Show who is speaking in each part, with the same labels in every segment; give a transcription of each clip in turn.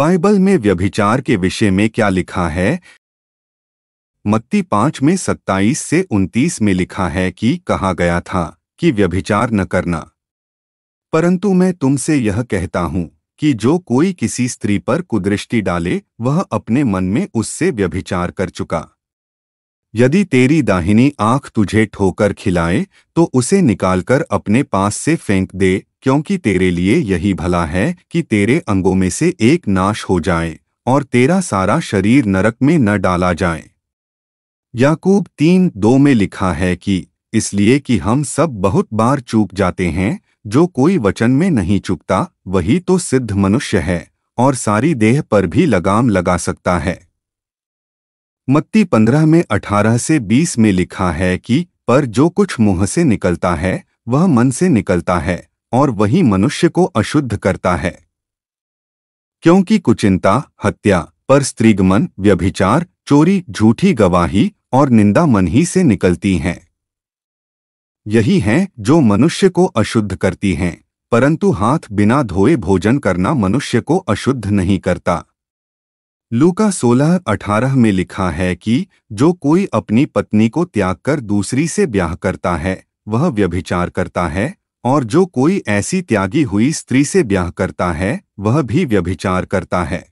Speaker 1: Bible में व्यभिचार के विषय में क्या लिखा है मत्ती पांच में सत्ताईस से उनतीस में लिखा है कि कहा गया था कि व्यभिचार न करना परंतु मैं तुमसे यह कहता हूं कि जो कोई किसी स्त्री पर कुदृष्टि डाले वह अपने मन में उससे व्यभिचार कर चुका यदि तेरी दाहिनी आंख तुझे ठोकर खिलाए तो उसे निकालकर अपने पास से फेंक दे क्योंकि तेरे लिए यही भला है कि तेरे अंगों में से एक नाश हो जाए और तेरा सारा शरीर नरक में न डाला जाए याकूब तीन दो में लिखा है कि इसलिए कि हम सब बहुत बार चूक जाते हैं जो कोई वचन में नहीं चुकता वही तो सिद्ध मनुष्य है और सारी देह पर भी लगाम लगा सकता है मत्ती पंद्रह में अठारह से बीस में लिखा है कि पर जो कुछ मुंह से निकलता है वह मन से निकलता है और वही मनुष्य को अशुद्ध करता है क्योंकि कुचिंता हत्या पर स्त्रीगमन व्यभिचार चोरी झूठी गवाही और निंदा मन ही से निकलती हैं यही है जो मनुष्य को अशुद्ध करती हैं परंतु हाथ बिना धोए भोजन करना मनुष्य को अशुद्ध नहीं करता लूका सोलह अठारह में लिखा है कि जो कोई अपनी पत्नी को त्याग कर दूसरी से ब्याह करता है वह व्यभिचार करता है और जो कोई ऐसी त्यागी हुई स्त्री से ब्याह करता है वह भी व्यभिचार करता है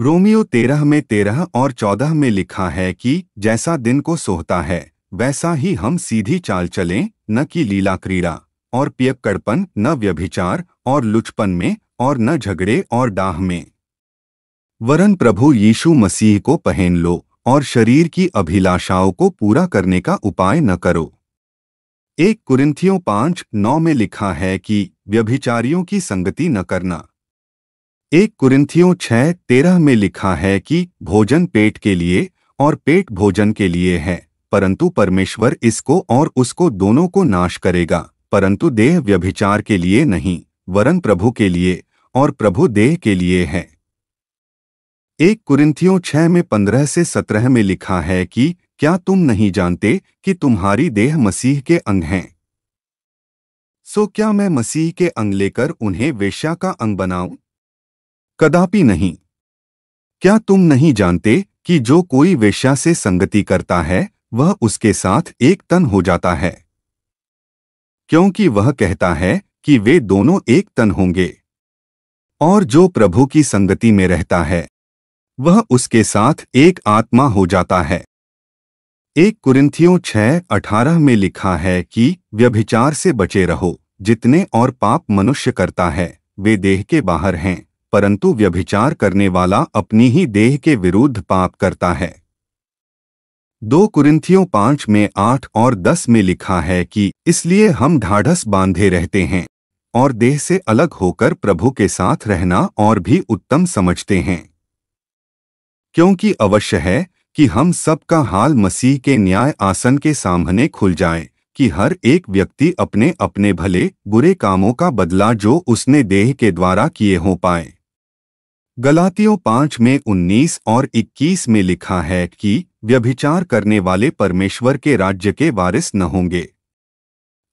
Speaker 1: रोमियो तेरह में तेरह और चौदह में लिखा है कि जैसा दिन को सोहता है वैसा ही हम सीधी चाल चलें न कि लीला क्रीड़ा और पियकड़पन न व्यभिचार और लुचपन में और न झगड़े और डाह में वरन प्रभु यीशु मसीह को पहन लो और शरीर की अभिलाषाओं को पूरा करने का उपाय न करो एक कुरिंथियों पांच नौ में लिखा है कि व्यभिचारियों की संगति न करना एक कुरिंथियों छह तेरह में लिखा है कि भोजन पेट के लिए और पेट भोजन के लिए है परंतु परमेश्वर इसको और उसको दोनों को नाश करेगा परंतु देह व्यभिचार के लिए नहीं वरन प्रभु के लिए और प्रभु देह के लिए है एक कुरिंथियों छह में पंद्रह से सत्रह में लिखा है कि क्या तुम नहीं जानते कि तुम्हारी देह मसीह के अंग हैं सो क्या मैं मसीह के अंग लेकर उन्हें वेश्या का अंग बनाऊं कदापि नहीं क्या तुम नहीं जानते कि जो कोई वेश्या से संगति करता है वह उसके साथ एक तन हो जाता है क्योंकि वह कहता है कि वे दोनों एक तन होंगे और जो प्रभु की संगति में रहता है वह उसके साथ एक आत्मा हो जाता है एक कुरिंथियों छह अठारह में लिखा है कि व्यभिचार से बचे रहो जितने और पाप मनुष्य करता है वे देह के बाहर हैं परंतु व्यभिचार करने वाला अपनी ही देह के विरुद्ध पाप करता है दो कुरिंथियों पांच में आठ और दस में लिखा है कि इसलिए हम ढाढ़स बांधे रहते हैं और देह से अलग होकर प्रभु के साथ रहना और भी उत्तम समझते हैं क्योंकि अवश्य है कि हम सब का हाल मसीह के न्याय आसन के सामने खुल जाए कि हर एक व्यक्ति अपने अपने भले बुरे कामों का बदला जो उसने देह के द्वारा किए हो पाए गलातियों पांच में उन्नीस और इक्कीस में लिखा है कि व्यभिचार करने वाले परमेश्वर के राज्य के वारिस न होंगे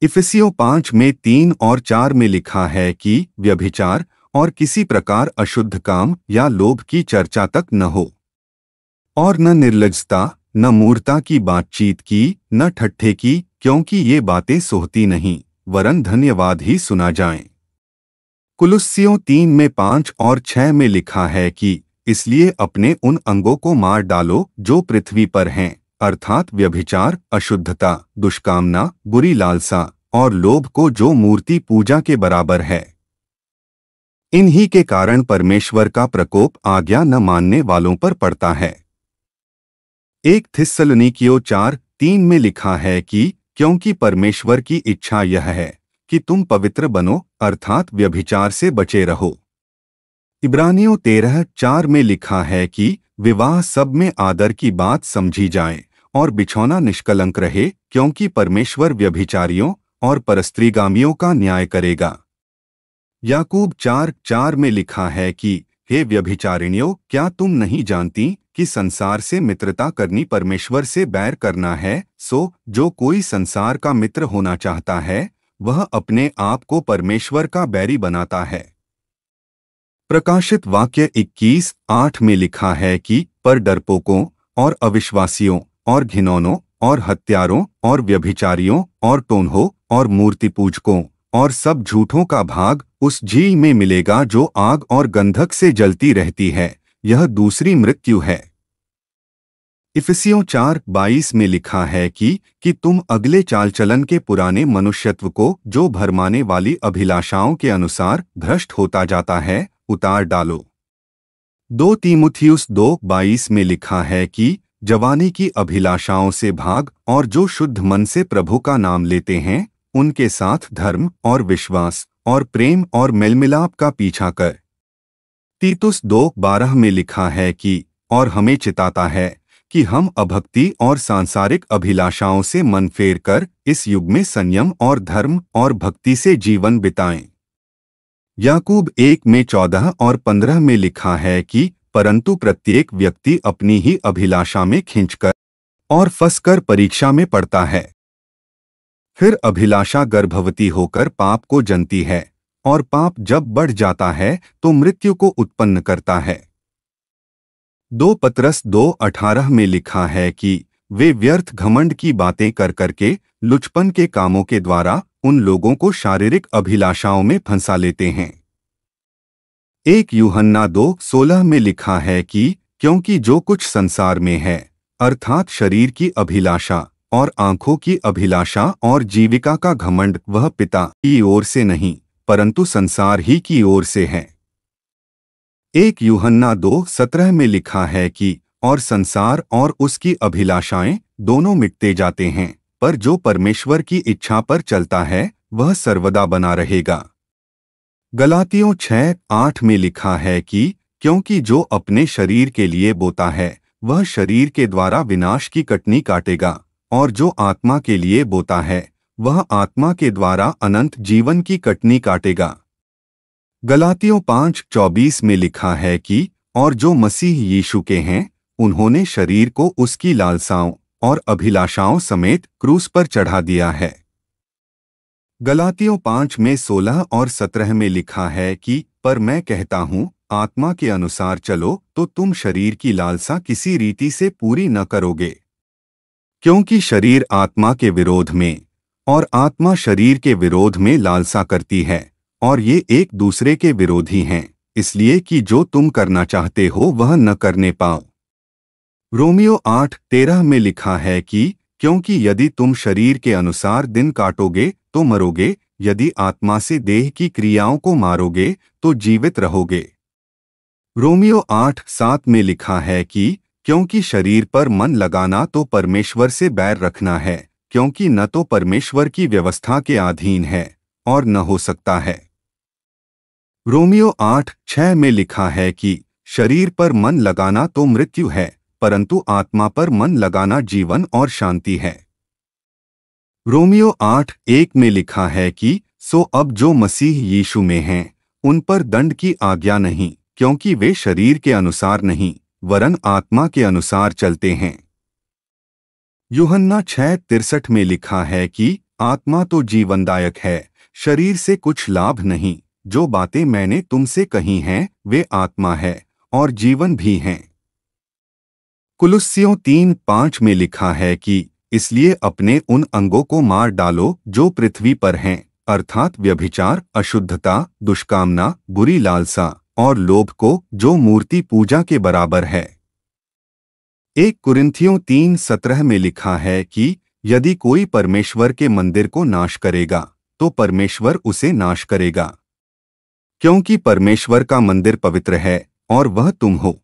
Speaker 1: इफिसियों पाँच में तीन और चार में लिखा है कि व्यभिचार और किसी प्रकार अशुद्ध काम या लोभ की चर्चा तक न हो और न निर्लजता न मूर्ता की बातचीत की न ठट्ठे की क्योंकि ये बातें सोहती नहीं वरन धन्यवाद ही सुना जाए कुलुस्सियों तीन में पांच और छह में लिखा है कि इसलिए अपने उन अंगों को मार डालो जो पृथ्वी पर हैं अर्थात व्यभिचार अशुद्धता दुष्कामना बुरी लालसा और लोभ को जो मूर्ति पूजा के बराबर है इन्हीं के कारण परमेश्वर का प्रकोप आज्ञा न मानने वालों पर पड़ता है एक थिस्सलुनीकियो चार तीन में लिखा है कि क्योंकि परमेश्वर की इच्छा यह है कि तुम पवित्र बनो अर्थात व्यभिचार से बचे रहो इब्रानियों तेरह चार में लिखा है कि विवाह सब में आदर की बात समझी जाए और बिछौना निष्कलंक रहे क्योंकि परमेश्वर व्यभिचारियों और परस्त्रीगामियों का न्याय करेगा याकूब चार चार में लिखा है कि हे व्यभिचारिणियों क्या तुम नहीं जानती कि संसार से मित्रता करनी परमेश्वर से बैर करना है सो जो कोई संसार का मित्र होना चाहता है वह अपने आप को परमेश्वर का बैरी बनाता है प्रकाशित वाक्य 21 आठ में लिखा है कि पर डरपोकों और अविश्वासियों और घिनौनों और हत्यारों और व्यभिचारियों और टोनहो और मूर्ति पूजकों और सब झूठों का भाग उस झील में मिलेगा जो आग और गंधक से जलती रहती है यह दूसरी मृत्यु है इफिसियों चार बाईस में लिखा है कि कि तुम अगले चाल चलन के पुराने मनुष्यत्व को जो भरमाने वाली अभिलाषाओं के अनुसार भ्रष्ट होता जाता है उतार डालो दो तीमुथियुस दो बाईस में लिखा है कि जवानी की अभिलाषाओं से भाग और जो शुद्ध मन से प्रभु का नाम लेते हैं उनके साथ धर्म और विश्वास और प्रेम और मेलमिलाप का पीछा कर तीतुस दो बारह में लिखा है कि और हमें चिताता है कि हम अभक्ति और सांसारिक अभिलाषाओं से मन फेर कर इस युग में संयम और धर्म और भक्ति से जीवन बिताएं। याकूब एक में चौदह और पंद्रह में लिखा है कि परंतु प्रत्येक व्यक्ति अपनी ही अभिलाषा में खींचकर और फंसकर परीक्षा में पड़ता है फिर अभिलाषा गर्भवती होकर पाप को जनती है और पाप जब बढ़ जाता है तो मृत्यु को उत्पन्न करता है दो पत्रस दो अठारह में लिखा है कि वे व्यर्थ घमंड की बातें कर करके लुचपन के कामों के द्वारा उन लोगों को शारीरिक अभिलाषाओं में फंसा लेते हैं एक यूहन्ना दो सोलह में लिखा है कि क्योंकि जो कुछ संसार में है अर्थात शरीर की अभिलाषा और आंखों की अभिलाषा और जीविका का घमंड वह पिता की ओर से नहीं परंतु संसार ही की ओर से हैं एक यूहन्ना दो सत्रह में लिखा है कि और संसार और उसकी अभिलाषाएं दोनों मिटते जाते हैं पर जो परमेश्वर की इच्छा पर चलता है वह सर्वदा बना रहेगा गलातियों छः आठ में लिखा है कि क्योंकि जो अपने शरीर के लिए बोता है वह शरीर के द्वारा विनाश की कटनी काटेगा और जो आत्मा के लिए बोता है वह आत्मा के द्वारा अनंत जीवन की कटनी काटेगा गलातियों पांच चौबीस में लिखा है कि और जो मसीह यीशु के हैं उन्होंने शरीर को उसकी लालसाओं और अभिलाषाओं समेत क्रूस पर चढ़ा दिया है गलातियों पांच में सोलह और सत्रह में लिखा है कि पर मैं कहता हूँ आत्मा के अनुसार चलो तो तुम शरीर की लालसा किसी रीति से पूरी न करोगे क्योंकि शरीर आत्मा के विरोध में और आत्मा शरीर के विरोध में लालसा करती है और ये एक दूसरे के विरोधी हैं इसलिए कि जो तुम करना चाहते हो वह न करने पाओ रोमियो आठ तेरह में लिखा है कि क्योंकि यदि तुम शरीर के अनुसार दिन काटोगे तो मरोगे यदि आत्मा से देह की क्रियाओं को मारोगे तो जीवित रहोगे रोमियो आठ सात में लिखा है कि क्योंकि शरीर पर मन लगाना तो परमेश्वर से बैर रखना है क्योंकि न तो परमेश्वर की व्यवस्था के अधीन है और न हो सकता है रोमियो आठ छह में लिखा है कि शरीर पर मन लगाना तो मृत्यु है परंतु आत्मा पर मन लगाना जीवन और शांति है रोमियो आठ एक में लिखा है कि सो अब जो मसीह यीशु में हैं उन पर दंड की आज्ञा नहीं क्योंकि वे शरीर के अनुसार नहीं वरन आत्मा के अनुसार चलते हैं युहन्ना छह तिरसठ में लिखा है कि आत्मा तो जीवनदायक है शरीर से कुछ लाभ नहीं जो बातें मैंने तुमसे कही हैं वे आत्मा है और जीवन भी हैं कुलुस्सियों तीन पाँच में लिखा है कि इसलिए अपने उन अंगों को मार डालो जो पृथ्वी पर हैं अर्थात व्यभिचार अशुद्धता दुष्कामना बुरी लालसा और लोभ को जो मूर्ति पूजा के बराबर है एक कुरिंथियों तीन सत्रह में लिखा है कि यदि कोई परमेश्वर के मंदिर को नाश करेगा तो परमेश्वर उसे नाश करेगा क्योंकि परमेश्वर का मंदिर पवित्र है और वह तुम हो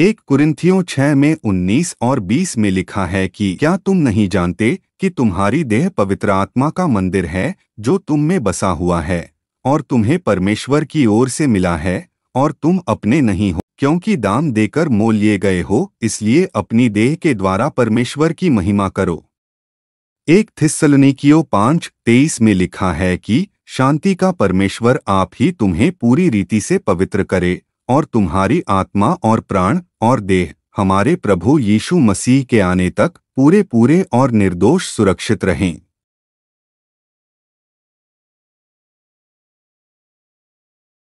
Speaker 1: एक कुरिंथियों छह में उन्नीस और बीस में लिखा है कि क्या तुम नहीं जानते कि तुम्हारी देह पवित्र आत्मा का मंदिर है जो तुम में बसा हुआ है और तुम्हें परमेश्वर की ओर से मिला है और तुम अपने नहीं हो क्योंकि दाम देकर मोल लिए गए हो इसलिए अपनी देह के द्वारा परमेश्वर की महिमा करो एक थिस्सलनिकियो पांच तेईस में लिखा है कि शांति का परमेश्वर आप ही तुम्हें पूरी रीति से पवित्र करे और तुम्हारी आत्मा और प्राण और देह हमारे प्रभु यीशु मसीह के आने तक पूरे पूरे और निर्दोष सुरक्षित रहें